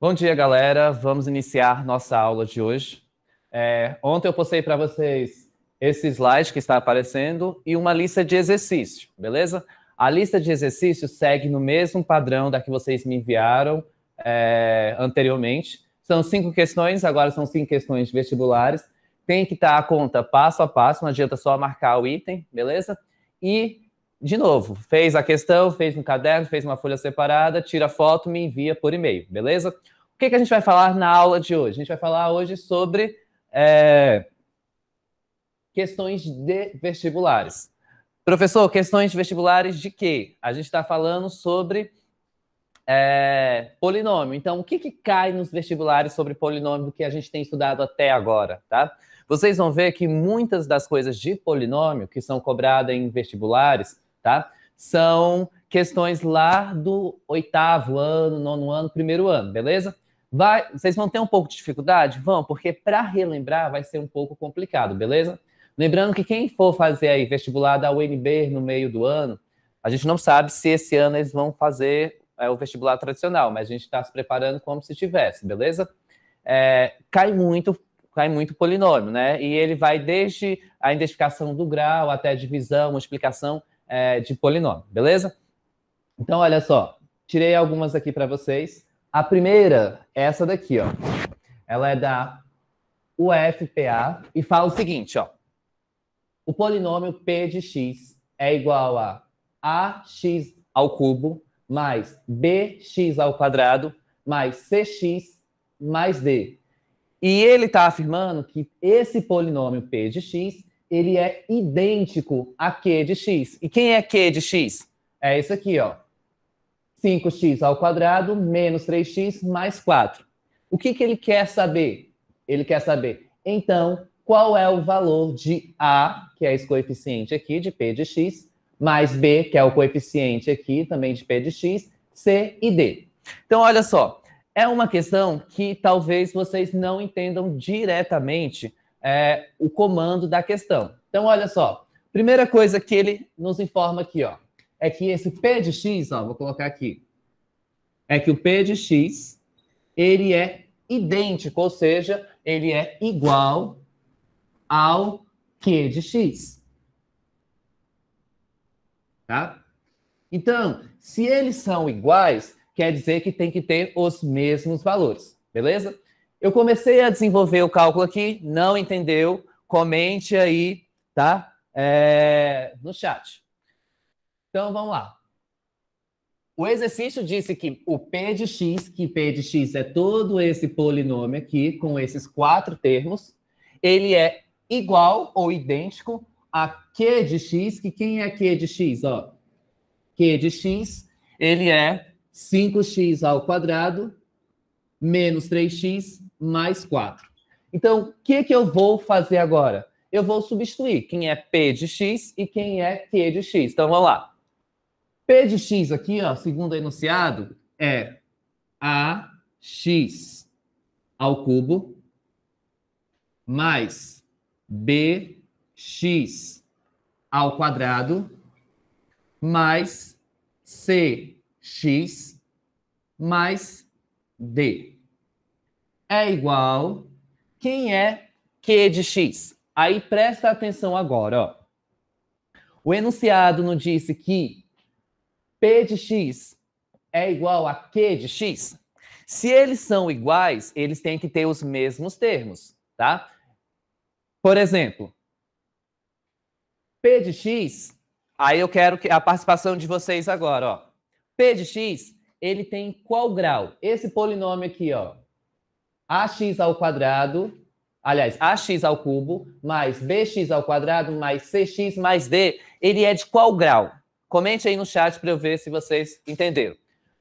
Bom dia, galera. Vamos iniciar nossa aula de hoje. É, ontem eu postei para vocês esse slide que está aparecendo e uma lista de exercícios, beleza? A lista de exercícios segue no mesmo padrão da que vocês me enviaram é, anteriormente. São cinco questões, agora são cinco questões vestibulares tem que estar tá a conta passo a passo, não adianta só marcar o item, beleza? E, de novo, fez a questão, fez no caderno, fez uma folha separada, tira foto, me envia por e-mail, beleza? O que, que a gente vai falar na aula de hoje? A gente vai falar hoje sobre é, questões de vestibulares. Professor, questões de vestibulares de quê? A gente está falando sobre é, polinômio. Então, o que, que cai nos vestibulares sobre polinômio que a gente tem estudado até agora, tá? vocês vão ver que muitas das coisas de polinômio que são cobradas em vestibulares, tá? São questões lá do oitavo ano, nono ano, primeiro ano, beleza? Vai, vocês vão ter um pouco de dificuldade? Vão, porque para relembrar vai ser um pouco complicado, beleza? Lembrando que quem for fazer aí vestibular da UNB no meio do ano, a gente não sabe se esse ano eles vão fazer é, o vestibular tradicional, mas a gente está se preparando como se tivesse, beleza? É, cai muito cai muito polinômio, né? E ele vai desde a identificação do grau até a divisão, uma explicação é, de polinômio, beleza? Então, olha só, tirei algumas aqui para vocês. A primeira é essa daqui, ó. Ela é da UFPA e fala o seguinte, ó. O polinômio P de x é igual a ax ao cubo mais bx ao quadrado mais cx mais d e ele está afirmando que esse polinômio p de x ele é idêntico a q de x. E quem é q de x? É esse aqui, ó. 5x ao quadrado menos 3x mais 4. O que, que ele quer saber? Ele quer saber, então, qual é o valor de a, que é esse coeficiente aqui de p de x, mais b, que é o coeficiente aqui também de p de x, c e d. Então, olha só, é uma questão que talvez vocês não entendam diretamente é, o comando da questão. Então, olha só. Primeira coisa que ele nos informa aqui, ó, é que esse P de X, ó, vou colocar aqui, é que o P de X, ele é idêntico, ou seja, ele é igual ao Q de X. Tá? Então, se eles são iguais, quer dizer que tem que ter os mesmos valores, beleza? Eu comecei a desenvolver o cálculo aqui, não entendeu? Comente aí, tá? É, no chat. Então, vamos lá. O exercício disse que o P de x, que P de x é todo esse polinômio aqui, com esses quatro termos, ele é igual ou idêntico a Q de x, que quem é Q de x? Ó, Q de x, ele é 5x ao quadrado menos 3x mais 4. Então, o que, que eu vou fazer agora? Eu vou substituir quem é P de x e quem é Q de x. Então, vamos lá. P de x aqui, ó, segundo o enunciado, é AX ao cubo mais BX ao quadrado mais C x mais d é igual. Quem é q de x? Aí presta atenção agora, ó. O enunciado não disse que p de x é igual a q de x. Se eles são iguais, eles têm que ter os mesmos termos, tá? Por exemplo, p de x, aí eu quero a participação de vocês agora, ó. P de x, ele tem qual grau? Esse polinômio aqui, ó. ax ao quadrado, aliás, ax ao cubo, mais bx ao quadrado, mais cx, mais d, ele é de qual grau? Comente aí no chat para eu ver se vocês entenderam.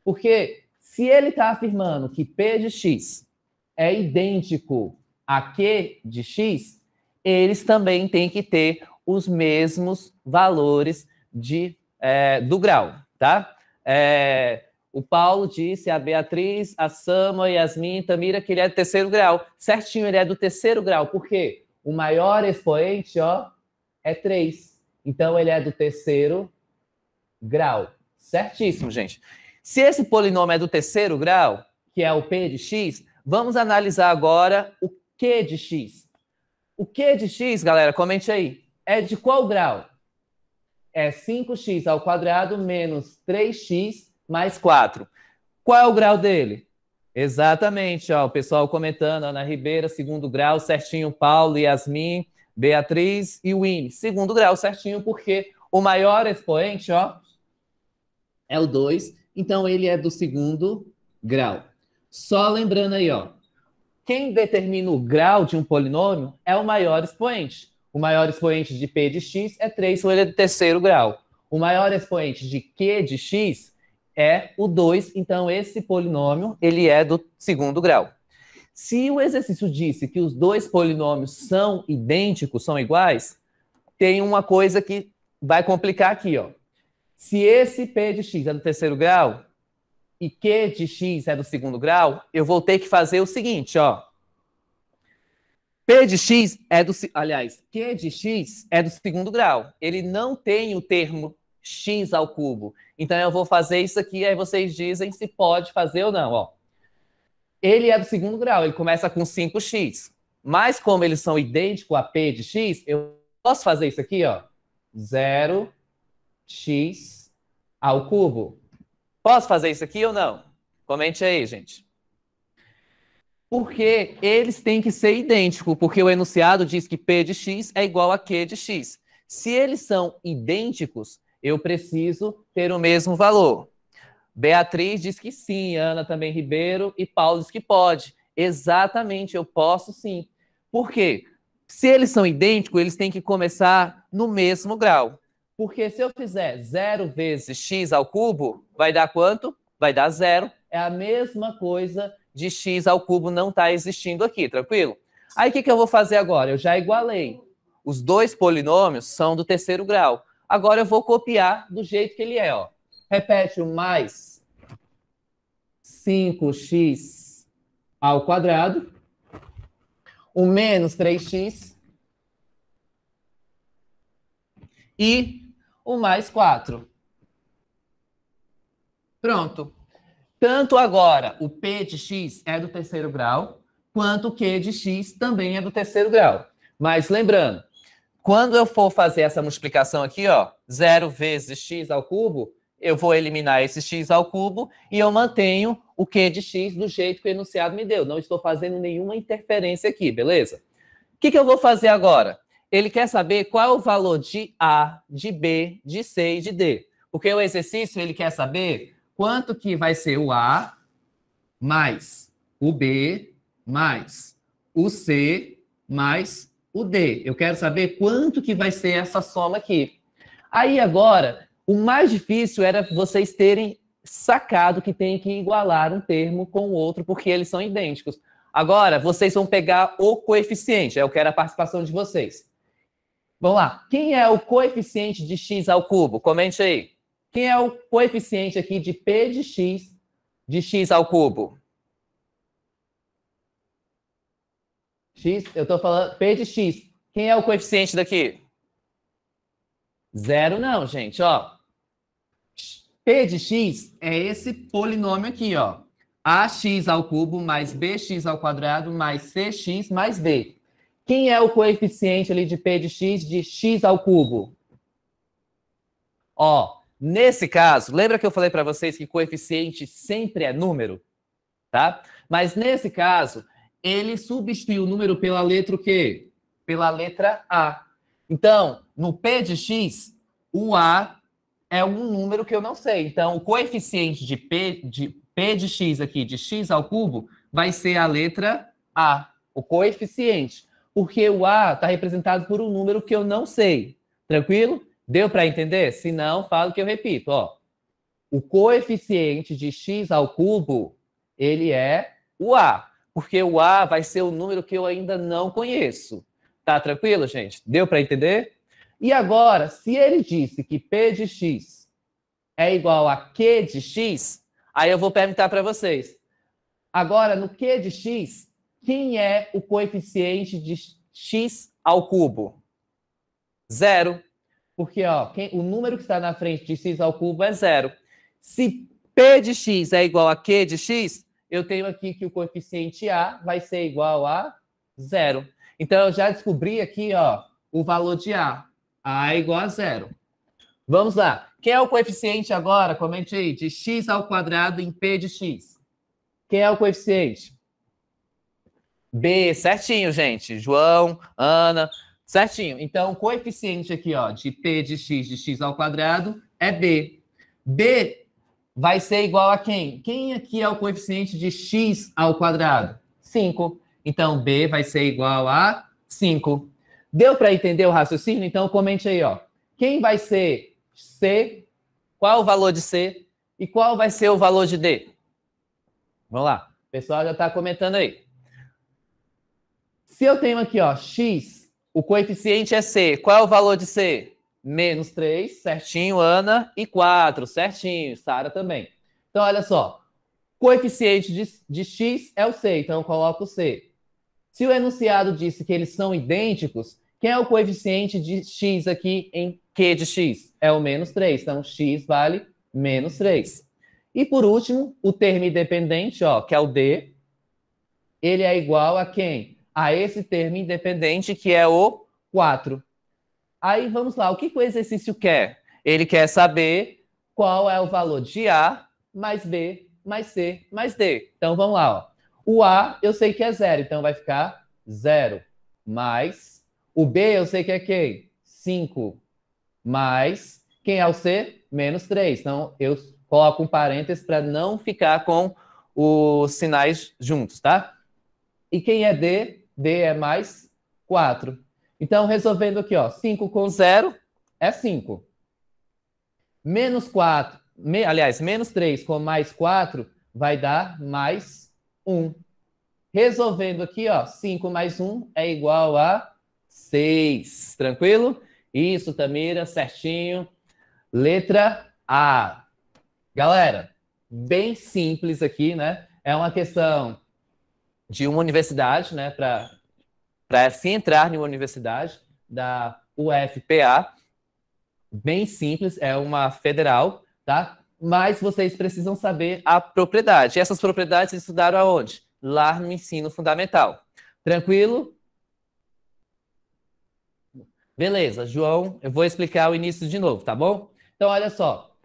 Porque se ele está afirmando que p de x é idêntico a q de x, eles também têm que ter os mesmos valores de, é, do grau, tá? É, o Paulo disse, a Beatriz, a Sama, Yasmin, Tamira, que ele é do terceiro grau. Certinho, ele é do terceiro grau, porque o maior expoente ó, é 3. Então, ele é do terceiro grau. Certíssimo, gente. Se esse polinômio é do terceiro grau, que é o P de x, vamos analisar agora o Q de x. O Q de x, galera, comente aí, é de qual grau? é 5x ao quadrado menos 3x mais 4. Qual é o grau dele? Exatamente, ó, o pessoal comentando, Ana Ribeira, segundo grau, certinho, Paulo, Yasmin, Beatriz e Winnie. Segundo grau, certinho, porque o maior expoente, ó, é o 2, então ele é do segundo grau. Só lembrando aí, ó, quem determina o grau de um polinômio é o maior expoente. O maior expoente de P de X é 3 sobre do terceiro grau. O maior expoente de Q de X é o 2, então esse polinômio ele é do segundo grau. Se o exercício disse que os dois polinômios são idênticos, são iguais, tem uma coisa que vai complicar aqui, ó. Se esse P de X é do terceiro grau e Q de X é do segundo grau, eu vou ter que fazer o seguinte, ó. P de X é do. Aliás, Q de X é do segundo grau. Ele não tem o termo X ao cubo. Então eu vou fazer isso aqui, aí vocês dizem se pode fazer ou não. Ó. Ele é do segundo grau, ele começa com 5x. Mas como eles são idênticos a P de X, eu posso fazer isso aqui, ó. 0x ao cubo. Posso fazer isso aqui ou não? Comente aí, gente. Porque eles têm que ser idênticos, porque o enunciado diz que P de X é igual a Q de X. Se eles são idênticos, eu preciso ter o mesmo valor. Beatriz diz que sim, Ana também Ribeiro e Paulo diz que pode. Exatamente, eu posso sim. Por quê? Se eles são idênticos, eles têm que começar no mesmo grau. Porque se eu fizer 0 vezes x ao cubo, vai dar quanto? Vai dar zero. É a mesma coisa de x ao cubo não está existindo aqui, tranquilo? Aí o que, que eu vou fazer agora? Eu já igualei. Os dois polinômios são do terceiro grau. Agora eu vou copiar do jeito que ele é. Ó. Repete o mais 5x ao quadrado, o menos 3x e o mais 4. Pronto. Tanto agora o P de X é do terceiro grau, quanto o Q de X também é do terceiro grau. Mas lembrando, quando eu for fazer essa multiplicação aqui, ó, 0 vezes x ao cubo, eu vou eliminar esse x ao cubo e eu mantenho o Q de x do jeito que o enunciado me deu. Não estou fazendo nenhuma interferência aqui, beleza? O que, que eu vou fazer agora? Ele quer saber qual é o valor de A, de B, de C e de D. Porque o exercício ele quer saber quanto que vai ser o A mais o B mais o C mais o D. Eu quero saber quanto que vai ser essa soma aqui. Aí agora, o mais difícil era vocês terem sacado que tem que igualar um termo com o outro porque eles são idênticos. Agora, vocês vão pegar o coeficiente. Eu é quero a participação de vocês. Vamos lá. Quem é o coeficiente de x ao cubo? Comente aí. Quem é o coeficiente aqui de P de x de x ao cubo? X, eu estou falando P de x. Quem é o coeficiente daqui? Zero não, gente, ó. P de x é esse polinômio aqui, ó. AX ao cubo mais BX ao quadrado mais CX mais D. Quem é o coeficiente ali de P de x de x ao cubo? Ó, Nesse caso, lembra que eu falei para vocês que coeficiente sempre é número, tá? Mas nesse caso, ele substitui o número pela letra o quê? Pela letra A. Então, no P de X, o A é um número que eu não sei. Então, o coeficiente de P de, P de X aqui, de X ao cubo, vai ser a letra A, o coeficiente. Porque o A está representado por um número que eu não sei. Tranquilo? Deu para entender? Se não, falo que eu repito. Ó, o coeficiente de x ao cubo, ele é o a, porque o a vai ser o número que eu ainda não conheço. Tá tranquilo, gente? Deu para entender? E agora, se ele disse que p de x é igual a q de x, aí eu vou perguntar para vocês. Agora, no q de x, quem é o coeficiente de x ao cubo? Zero. Porque ó, quem, o número que está na frente de x ao cubo é zero. Se p de x é igual a q de x, eu tenho aqui que o coeficiente a vai ser igual a zero. Então, eu já descobri aqui ó, o valor de a. a é igual a zero. Vamos lá. Quem é o coeficiente agora? Comente aí. De x ao quadrado em p de x. Quem é o coeficiente? B, certinho, gente. João, Ana, Certinho. Então, o coeficiente aqui ó, de P de x de x ao quadrado é B. B vai ser igual a quem? Quem aqui é o coeficiente de x ao quadrado? 5. Então, B vai ser igual a 5. Deu para entender o raciocínio? Então, comente aí. ó. Quem vai ser C? Qual o valor de C? E qual vai ser o valor de D? Vamos lá. O pessoal já está comentando aí. Se eu tenho aqui ó, x o coeficiente é C. Qual é o valor de C? Menos 3, certinho, Ana. E 4, certinho, Sara também. Então, olha só. Coeficiente de, de x é o C, então eu coloco o C. Se o enunciado disse que eles são idênticos, quem é o coeficiente de x aqui em q de x? É o menos 3, então x vale menos 3. E por último, o termo independente, ó, que é o D, ele é igual a quem? a esse termo independente que é o 4. Aí vamos lá, o que, que o exercício quer? Ele quer saber qual é o valor de A mais B mais C mais D. Então vamos lá, ó. O A eu sei que é zero, então vai ficar zero mais. O B eu sei que é quem? 5 mais. Quem é o C? Menos 3. Então eu coloco um parênteses para não ficar com os sinais juntos, tá? E quem é D? D é mais 4. Então, resolvendo aqui, ó, 5 com 0 é 5. Menos 4, me, aliás, menos 3 com mais 4 vai dar mais 1. Resolvendo aqui, ó, 5 mais 1 é igual a 6. Tranquilo? Isso, Tamira, certinho. Letra A. Galera, bem simples aqui, né? É uma questão de uma universidade, né, para se entrar em uma universidade da UFPA, bem simples, é uma federal, tá? Mas vocês precisam saber a propriedade. Essas propriedades estudaram aonde? Lá no ensino fundamental. Tranquilo? Beleza, João, eu vou explicar o início de novo, tá bom? Então, olha só.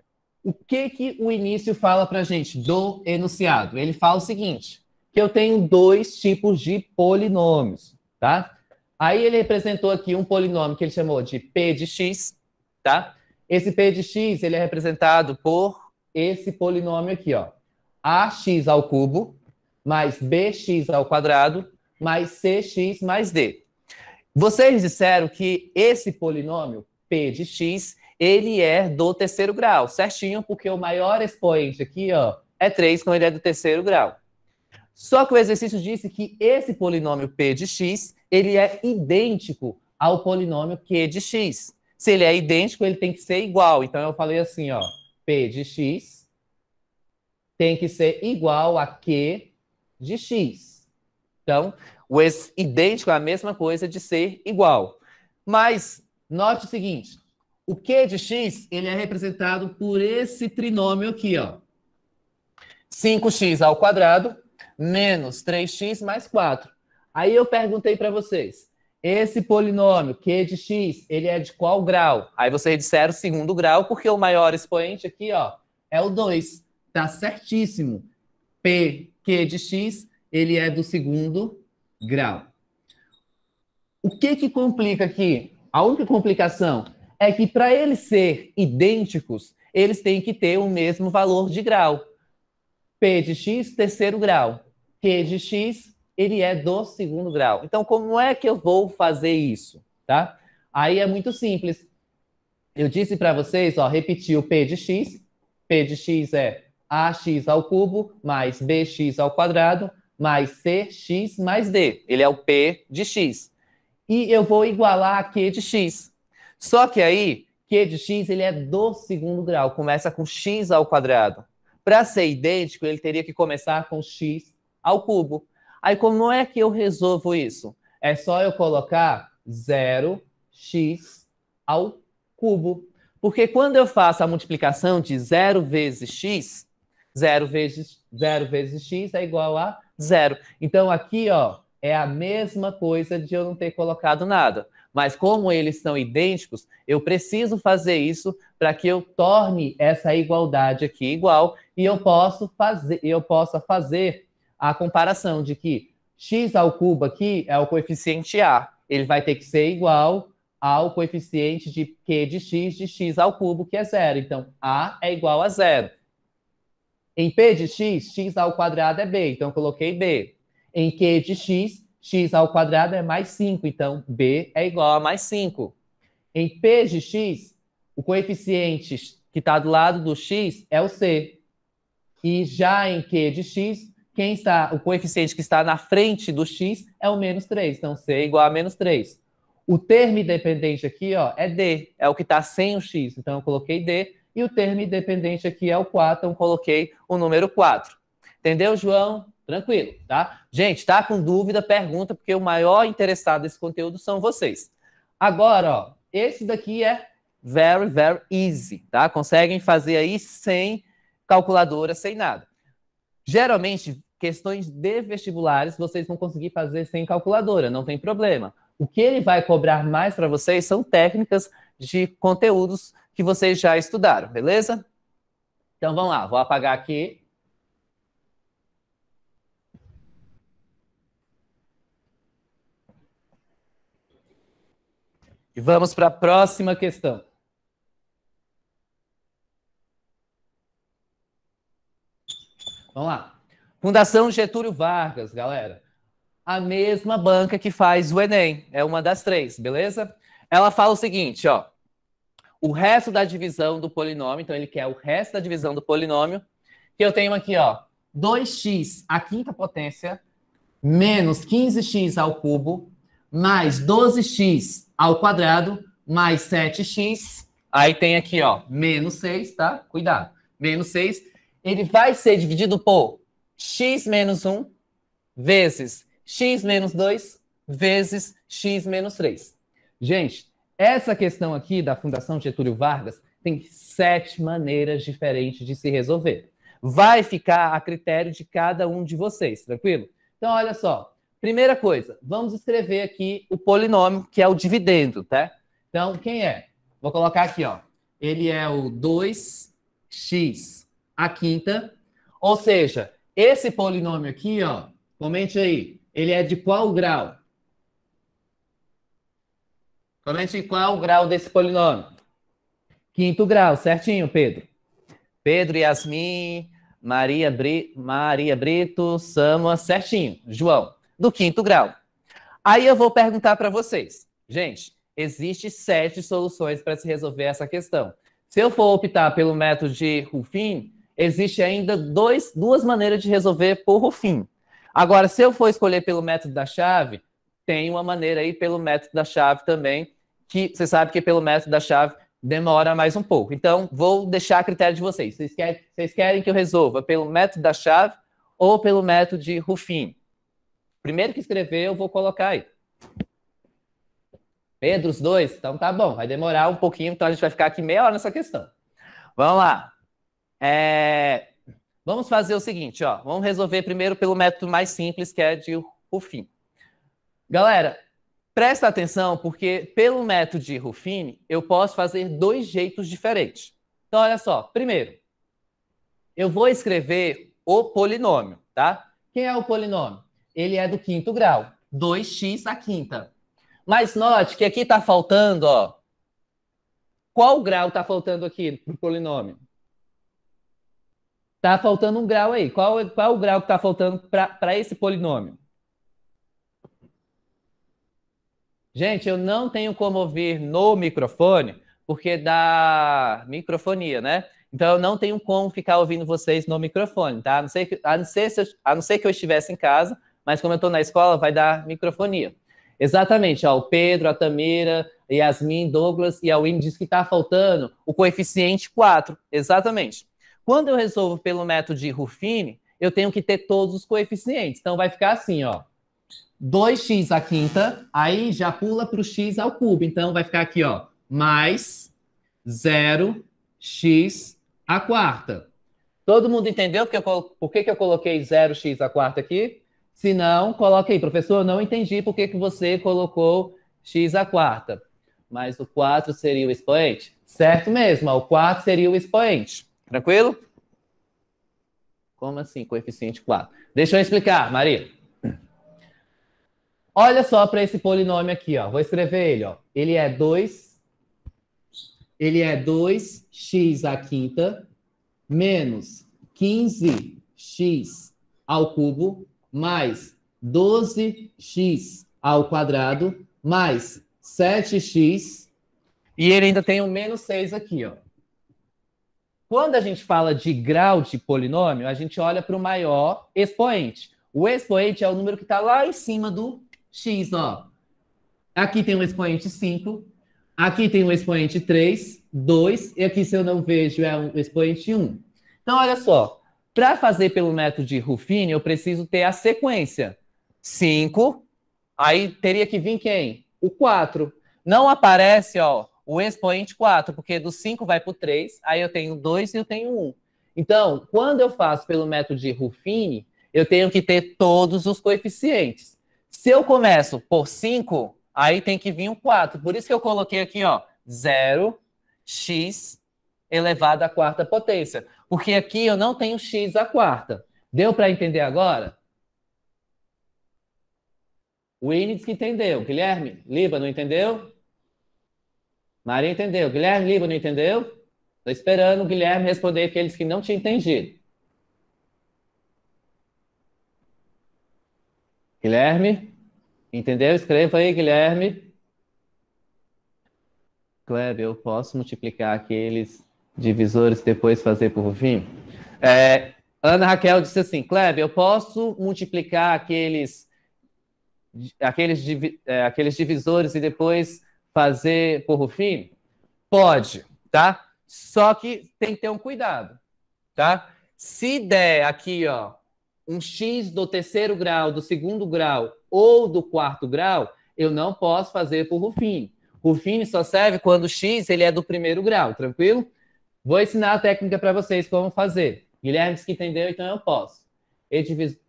O que que o início fala para gente do enunciado? Ele fala o seguinte: que eu tenho dois tipos de polinômios, tá? Aí ele representou aqui um polinômio que ele chamou de P de x, tá? Esse P de x, ele é representado por esse polinômio aqui, ó. AX ao cubo, mais BX ao quadrado, mais CX mais D. Vocês disseram que esse polinômio, P de x, ele é do terceiro grau, certinho, porque o maior expoente aqui, ó, é 3, quando então ele é do terceiro grau. Só que o exercício disse que esse polinômio p de x, ele é idêntico ao polinômio q de x. Se ele é idêntico, ele tem que ser igual. Então eu falei assim, ó, p de x tem que ser igual a q de x. Então, o idêntico é a mesma coisa de ser igual. Mas note o seguinte, o q de x, ele é representado por esse trinômio aqui, ó. 5x ao quadrado menos 3x mais 4. Aí eu perguntei para vocês, esse polinômio q de x, ele é de qual grau? Aí vocês disseram segundo grau, porque o maior expoente aqui ó, é o 2. Tá certíssimo. p q de x, ele é do segundo grau. O que que complica aqui? A única complicação é que para eles ser idênticos, eles têm que ter o mesmo valor de grau. P de x, terceiro grau. Q de x, ele é do segundo grau. Então, como é que eu vou fazer isso? Tá? Aí é muito simples. Eu disse para vocês, ó, repetir o P de x. P de x é ax ao cubo mais bx ao quadrado mais cx mais d. Ele é o P de x. E eu vou igualar a Q de x. Só que aí, Q de x ele é do segundo grau. Começa com x ao quadrado. Para ser idêntico, ele teria que começar com x ao cubo. Aí como é que eu resolvo isso? É só eu colocar 0x ao cubo. Porque quando eu faço a multiplicação de 0 vezes x, 0 vezes, 0 vezes x é igual a zero. Então aqui ó, é a mesma coisa de eu não ter colocado nada. Mas como eles são idênticos, eu preciso fazer isso para que eu torne essa igualdade aqui igual e eu posso fazer, eu possa fazer a comparação de que x ao cubo aqui é o coeficiente a, ele vai ter que ser igual ao coeficiente de q de x de x ao cubo, que é zero. Então, a é igual a zero. Em p de x, x ao quadrado é b, então eu coloquei b. Em q de x, x ao quadrado é mais 5, então b é igual a mais 5. Em p de x, o coeficiente que está do lado do x é o c. E já em q de x, quem está, o coeficiente que está na frente do x é o menos 3, então c é igual a menos 3. O termo independente aqui ó, é d, é o que está sem o x, então eu coloquei d. E o termo independente aqui é o 4, então coloquei o número 4. Entendeu, João? Tranquilo, tá? Gente, tá com dúvida, pergunta, porque o maior interessado nesse conteúdo são vocês. Agora, ó, esse daqui é very, very easy, tá? Conseguem fazer aí sem calculadora, sem nada. Geralmente, questões de vestibulares vocês vão conseguir fazer sem calculadora, não tem problema. O que ele vai cobrar mais para vocês são técnicas de conteúdos que vocês já estudaram, beleza? Então vamos lá, vou apagar aqui E vamos para a próxima questão. Vamos lá. Fundação Getúlio Vargas, galera. A mesma banca que faz o Enem, é uma das três, beleza? Ela fala o seguinte, ó. O resto da divisão do polinômio, então ele quer o resto da divisão do polinômio, que eu tenho aqui, ó, 2x à quinta potência menos 15x ao cubo mais 12x ao quadrado mais 7x. Aí tem aqui, ó, menos 6, tá? Cuidado. Menos 6. Ele vai ser dividido por x menos 1 vezes x menos 2 vezes x menos 3. Gente, essa questão aqui da Fundação Getúlio Vargas tem sete maneiras diferentes de se resolver. Vai ficar a critério de cada um de vocês, tranquilo? Então, olha só. Primeira coisa, vamos escrever aqui o polinômio, que é o dividendo, tá? Então, quem é? Vou colocar aqui, ó. Ele é o 2x a quinta. Ou seja, esse polinômio aqui, ó, comente aí, ele é de qual grau? Comente qual o grau desse polinômio. Quinto grau, certinho, Pedro? Pedro, Yasmin, Maria, Bri... Maria Brito, Samuel, certinho. João do quinto grau. Aí eu vou perguntar para vocês, gente, existe sete soluções para se resolver essa questão. Se eu for optar pelo método de Rufin, existe ainda dois, duas maneiras de resolver por Rufin. Agora, se eu for escolher pelo método da chave, tem uma maneira aí pelo método da chave também, que você sabe que pelo método da chave demora mais um pouco. Então, vou deixar a critério de vocês. Vocês querem, vocês querem que eu resolva pelo método da chave ou pelo método de Rufin? Primeiro que escrever, eu vou colocar aí. Pedro, os dois? Então tá bom, vai demorar um pouquinho, então a gente vai ficar aqui meia hora nessa questão. Vamos lá. É... Vamos fazer o seguinte, ó. Vamos resolver primeiro pelo método mais simples, que é de Ruffini. Galera, presta atenção, porque pelo método de Ruffini, eu posso fazer dois jeitos diferentes. Então, olha só. Primeiro, eu vou escrever o polinômio, tá? Quem é o polinômio? ele é do quinto grau, 2x à quinta. Mas note que aqui está faltando, ó. Qual grau está faltando aqui para o polinômio? Está faltando um grau aí. Qual, qual o grau que está faltando para esse polinômio? Gente, eu não tenho como ouvir no microfone, porque dá microfonia, né? Então eu não tenho como ficar ouvindo vocês no microfone, tá? A não ser que, a não ser, se eu, a não ser que eu estivesse em casa, mas como eu estou na escola, vai dar microfonia. Exatamente, ó, o Pedro, a Tamira, Yasmin, Douglas e a Win diz que está faltando o coeficiente 4. Exatamente. Quando eu resolvo pelo método de Ruffini, eu tenho que ter todos os coeficientes. Então vai ficar assim, ó. 2x à quinta, aí já pula para o x ao cubo. Então vai ficar aqui, ó, mais 0x à quarta. Todo mundo entendeu eu, por que, que eu coloquei 0x à quarta aqui? Se não, coloca aí, professor, não entendi por que, que você colocou x à quarta. Mas o 4 seria o expoente? Certo mesmo, o 4 seria o expoente. Tranquilo? Como assim, coeficiente 4? Deixa eu explicar, Maria. Olha só para esse polinômio aqui, ó. Vou escrever ele, ó. Ele é 2 ele é 2x à quinta menos 15x ao cubo mais 12x ao quadrado mais 7x. E ele ainda tem o um menos 6 aqui, ó. Quando a gente fala de grau de polinômio, a gente olha para o maior expoente. O expoente é o número que está lá em cima do x, ó. Aqui tem um expoente 5, aqui tem um expoente 3, 2, e aqui, se eu não vejo, é um expoente 1. Então, olha só, para fazer pelo método de Ruffini, eu preciso ter a sequência. 5, aí teria que vir quem? O 4. Não aparece ó, o expoente 4, porque do 5 vai para o 3, aí eu tenho 2 e eu tenho 1. Um. Então, quando eu faço pelo método de Ruffini, eu tenho que ter todos os coeficientes. Se eu começo por 5, aí tem que vir o um 4. Por isso que eu coloquei aqui, ó, 0, x elevado à quarta potência. Porque aqui eu não tenho x à quarta. Deu para entender agora? O Inês que entendeu. Guilherme, Liba, não entendeu? Maria entendeu. Guilherme, Liba, não entendeu? Estou esperando o Guilherme responder aqueles que não tinham entendido. Guilherme? Entendeu? Escreva aí, Guilherme. Kleber, eu posso multiplicar aqueles divisores depois fazer por fim. É, Ana Raquel disse assim, Kleber, eu posso multiplicar aqueles, aqueles, é, aqueles divisores e depois fazer por fim? Pode, tá? Só que tem que ter um cuidado, tá? Se der aqui, ó, um x do terceiro grau, do segundo grau ou do quarto grau, eu não posso fazer por Ruffini. Ruffini só serve quando o x ele é do primeiro grau, tranquilo? Vou ensinar a técnica para vocês como fazer. Guilherme disse que entendeu, então eu posso. É,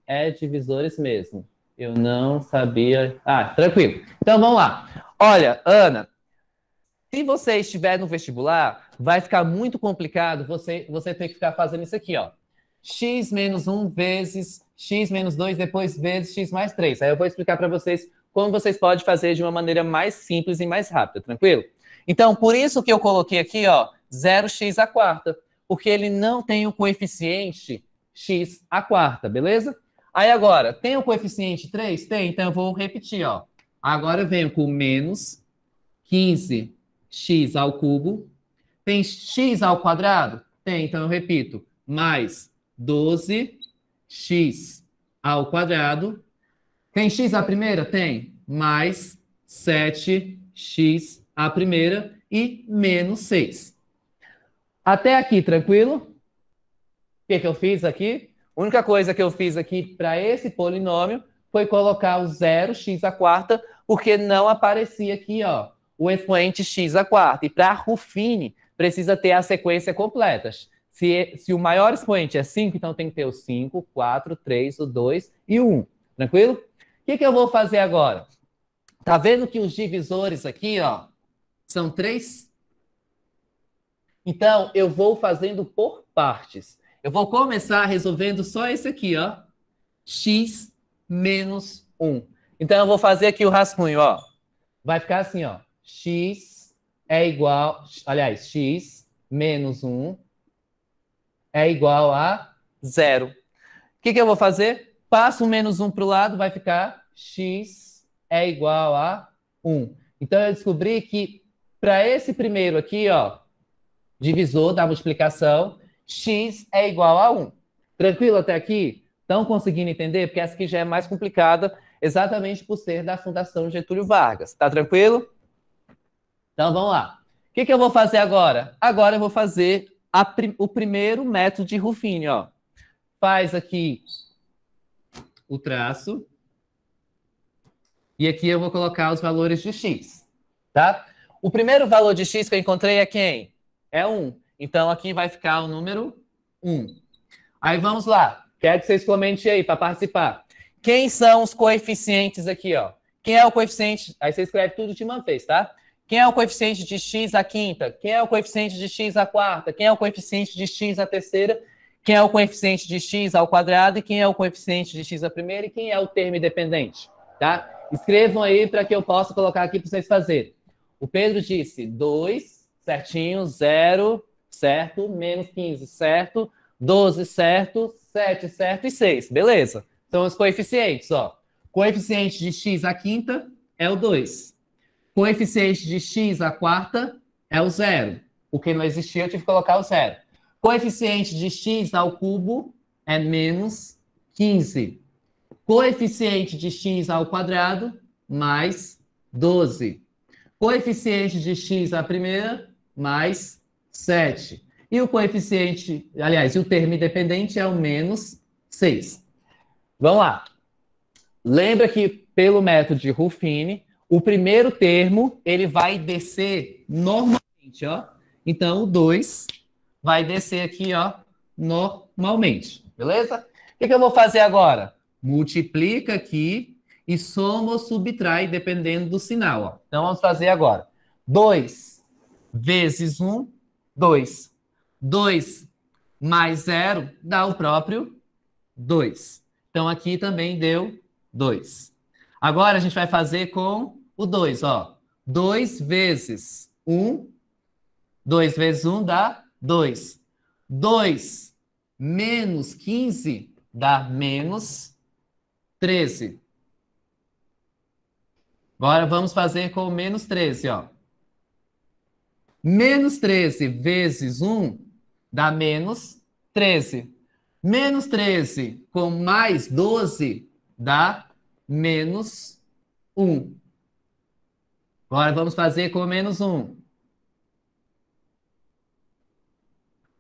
é divisores mesmo. Eu não sabia. Ah, tranquilo. Então vamos lá. Olha, Ana, se você estiver no vestibular, vai ficar muito complicado você, você ter que ficar fazendo isso aqui, ó. x menos 1 vezes x menos 2, depois vezes x mais 3. Aí eu vou explicar para vocês como vocês podem fazer de uma maneira mais simples e mais rápida, tranquilo? Então, por isso que eu coloquei aqui, ó, 0x à quarta, porque ele não tem o coeficiente x à quarta, beleza? Aí agora, tem o coeficiente 3? Tem, então eu vou repetir, ó. Agora eu venho com menos 15x ao cubo. Tem x ao quadrado? Tem, então eu repito, mais 12x ao quadrado. Tem x à primeira? Tem, mais 7x à primeira e menos 6. Até aqui, tranquilo? O que, é que eu fiz aqui? A única coisa que eu fiz aqui para esse polinômio foi colocar o 0x à quarta, porque não aparecia aqui ó, o expoente x à quarta. E para Ruffini, precisa ter a sequência completa. Se, é, se o maior expoente é 5, então tem que ter o 5, 4, 3, o 2 e o 1. Tranquilo? O que, é que eu vou fazer agora? Tá vendo que os divisores aqui ó, são três então, eu vou fazendo por partes. Eu vou começar resolvendo só esse aqui, ó. x menos 1. Então, eu vou fazer aqui o rascunho, ó. Vai ficar assim, ó. x é igual... Aliás, x menos 1 é igual a zero. O que, que eu vou fazer? Passo o menos 1 para o lado, vai ficar x é igual a 1. Então, eu descobri que para esse primeiro aqui, ó, divisor da multiplicação, x é igual a 1. Tranquilo até aqui? Estão conseguindo entender? Porque essa aqui já é mais complicada, exatamente por ser da Fundação Getúlio Vargas. Tá tranquilo? Então vamos lá. O que, que eu vou fazer agora? Agora eu vou fazer prim o primeiro método de Rufino. Ó. Faz aqui o traço. E aqui eu vou colocar os valores de x. Tá? O primeiro valor de x que eu encontrei é quem? é 1. Então aqui vai ficar o número 1. Aí vamos lá. Quero que vocês comentem aí para participar. Quem são os coeficientes aqui, ó? Quem é o coeficiente? Aí você escreve tudo de uma vez, tá? Quem é o coeficiente de x à quinta? Quem é o coeficiente de x à quarta? Quem é o coeficiente de x à terceira? Quem é o coeficiente de x ao quadrado? E quem é o coeficiente de x à primeira? E quem é o termo independente? Tá? Escrevam aí para que eu possa colocar aqui para vocês fazerem. O Pedro disse 2 certinho, 0, certo, menos 15, certo, 12, certo, 7, certo e 6, beleza. Então, os coeficientes, ó. Coeficiente de x à quinta é o 2. Coeficiente de x à quarta é o 0. O que não existia, eu tive que colocar o 0. Coeficiente de x ao cubo é menos 15. Coeficiente de x ao quadrado, mais 12. Coeficiente de x à primeira mais 7. E o coeficiente, aliás, o termo independente é o menos 6. Vamos lá. Lembra que pelo método de Ruffini, o primeiro termo ele vai descer normalmente, ó. Então o 2 vai descer aqui, ó, normalmente. Beleza? O que, que eu vou fazer agora? Multiplica aqui e soma ou subtrai dependendo do sinal, ó. Então vamos fazer agora. 2 vezes 1, 2. 2 mais 0 dá o próprio 2. Então, aqui também deu 2. Agora, a gente vai fazer com o 2, 2 vezes 1, 2 vezes 1 dá 2. 2 menos 15 dá menos 13. Agora, vamos fazer com menos 13, ó. Menos 13 vezes 1 dá menos 13. Menos 13 com mais 12 dá menos 1. Agora vamos fazer com menos 1. Vamos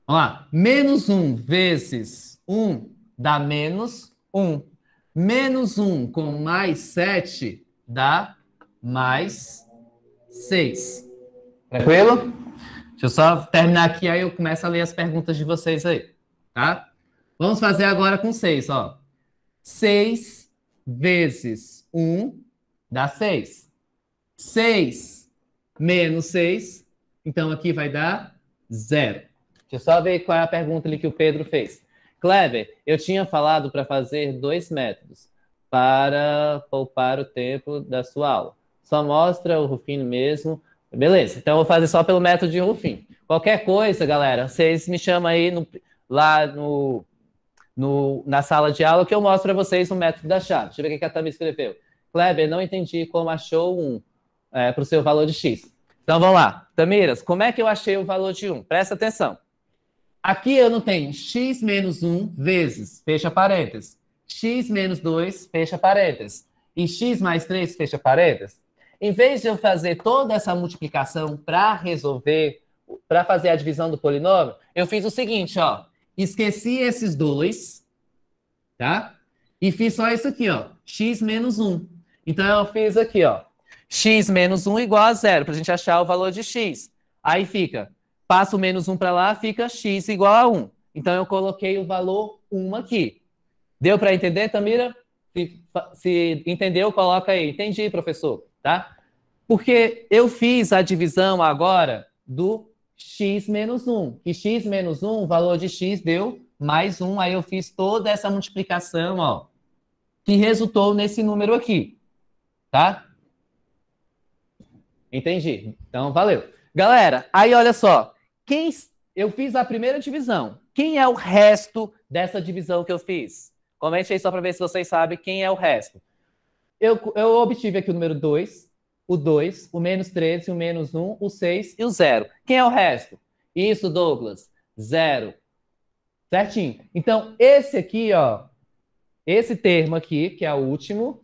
lá. Menos 1 vezes 1 dá menos 1. Menos 1 com mais 7 dá mais 6. Tranquilo? Deixa eu só terminar aqui, aí eu começo a ler as perguntas de vocês aí, tá? Vamos fazer agora com 6, ó. 6 vezes 1 um, dá 6. 6 menos 6, então aqui vai dar 0. Deixa eu só ver qual é a pergunta ali que o Pedro fez. Kleber, eu tinha falado para fazer dois métodos para poupar o tempo da sua aula. Só mostra o Rufino mesmo Beleza, então eu vou fazer só pelo método de Rufim. Qualquer coisa, galera, vocês me chamam aí no, lá no, no, na sala de aula que eu mostro para vocês o método da chave. Deixa eu ver o que a Tami escreveu. Kleber, não entendi como achou um é, para o seu valor de x. Então vamos lá. Tamiras, como é que eu achei o valor de 1? Presta atenção. Aqui eu não tenho x menos 1 vezes, fecha parênteses, x menos 2, fecha parênteses, e x mais 3, fecha parênteses. Em vez de eu fazer toda essa multiplicação para resolver, para fazer a divisão do polinômio, eu fiz o seguinte, ó. Esqueci esses dois, tá? E fiz só isso aqui, ó. x menos 1. Então, eu fiz aqui, ó. x menos 1 igual a zero, para a gente achar o valor de x. Aí fica, passo o menos 1 para lá, fica x igual a 1. Então, eu coloquei o valor 1 aqui. Deu para entender, Tamira? Se, se entendeu, coloca aí. Entendi, professor tá? Porque eu fiz a divisão agora do x menos 1, e x menos 1, o valor de x deu mais 1, aí eu fiz toda essa multiplicação, ó, que resultou nesse número aqui, tá? Entendi. Então, valeu. Galera, aí olha só, quem eu fiz a primeira divisão, quem é o resto dessa divisão que eu fiz? Comente aí só para ver se vocês sabem quem é o resto. Eu, eu obtive aqui o número 2, o 2, o menos 13, o menos 1, o 6 e o 0. Quem é o resto? Isso, Douglas. 0. Certinho. Então, esse aqui, ó, esse termo aqui, que é o último,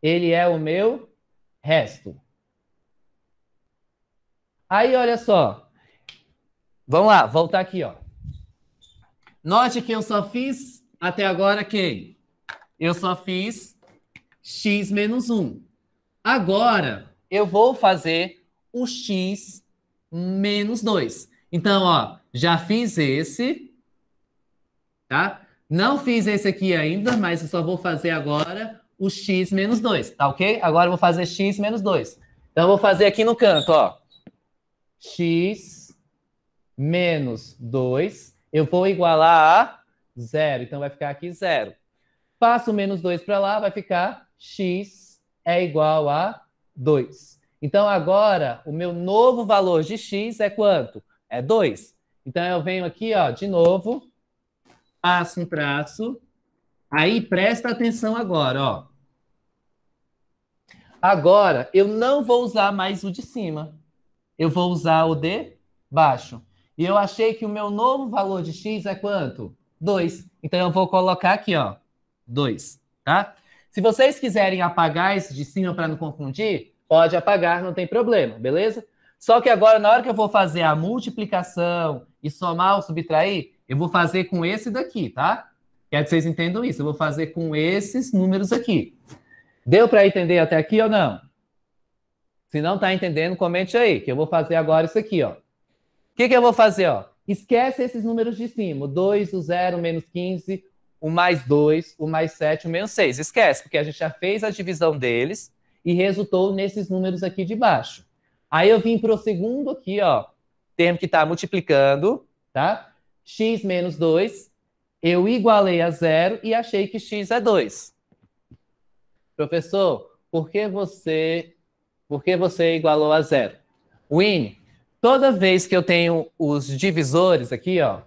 ele é o meu resto. Aí, olha só. Vamos lá, voltar aqui, ó. Note que eu só fiz até agora quem? Eu só fiz x menos 1. Agora, eu vou fazer o x menos 2. Então, ó, já fiz esse, tá? Não fiz esse aqui ainda, mas eu só vou fazer agora o x menos 2, tá ok? Agora eu vou fazer x menos 2. Então, eu vou fazer aqui no canto, ó. x menos 2, eu vou igualar a zero. Então, vai ficar aqui zero. Passo menos 2 para lá, vai ficar x é igual a 2. Então, agora, o meu novo valor de x é quanto? É 2. Então, eu venho aqui, ó, de novo, faço um traço. Aí, presta atenção agora, ó. Agora, eu não vou usar mais o de cima. Eu vou usar o de baixo. E eu achei que o meu novo valor de x é quanto? 2. Então, eu vou colocar aqui, ó, 2, tá? Se vocês quiserem apagar esse de cima para não confundir, pode apagar, não tem problema, beleza? Só que agora, na hora que eu vou fazer a multiplicação e somar ou subtrair, eu vou fazer com esse daqui, tá? Quero que vocês entendam isso. Eu vou fazer com esses números aqui. Deu para entender até aqui ou não? Se não está entendendo, comente aí, que eu vou fazer agora isso aqui, ó. O que, que eu vou fazer, ó? Esquece esses números de cima. 2, o 0, menos 15, o mais 2, o mais 7, o menos 6. Esquece, porque a gente já fez a divisão deles e resultou nesses números aqui de baixo. Aí eu vim para o segundo aqui, ó, termo que está multiplicando, tá? x menos 2, eu igualei a zero e achei que x é 2. Professor, por que você, por que você igualou a zero? Win, toda vez que eu tenho os divisores aqui, ó,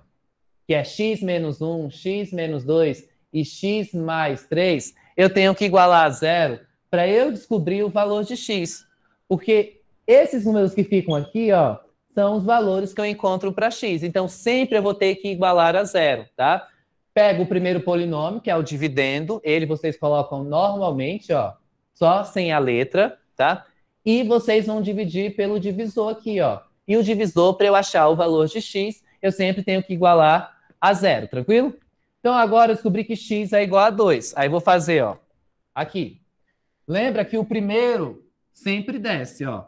que é x menos 1, x menos 2 e x mais 3, eu tenho que igualar a zero para eu descobrir o valor de x. Porque esses números que ficam aqui, ó, são os valores que eu encontro para x. Então, sempre eu vou ter que igualar a zero, tá? Pego o primeiro polinômio, que é o dividendo. Ele vocês colocam normalmente, ó, só sem a letra, tá? E vocês vão dividir pelo divisor aqui, ó. E o divisor, para eu achar o valor de x, eu sempre tenho que igualar a zero, tranquilo? Então agora eu descobri que x é igual a 2. Aí vou fazer, ó, aqui. Lembra que o primeiro sempre desce, ó.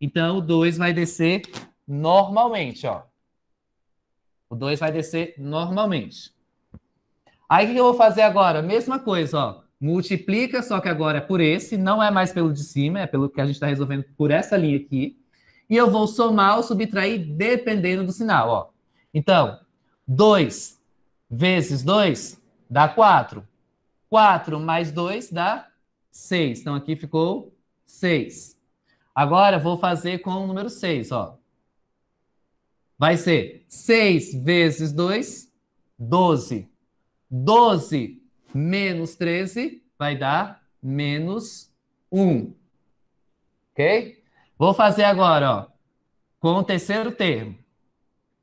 Então o 2 vai descer normalmente, ó. O 2 vai descer normalmente. Aí o que eu vou fazer agora? Mesma coisa, ó. Multiplica, só que agora é por esse, não é mais pelo de cima, é pelo que a gente está resolvendo por essa linha aqui. E eu vou somar ou subtrair dependendo do sinal, ó. Então, 2 vezes 2 dá 4. 4 mais 2 dá 6. Então aqui ficou 6. Agora vou fazer com o número 6, ó. Vai ser 6 vezes 2, 12. 12 menos 13 vai dar menos 1. Ok? Vou fazer agora, ó, com o terceiro termo.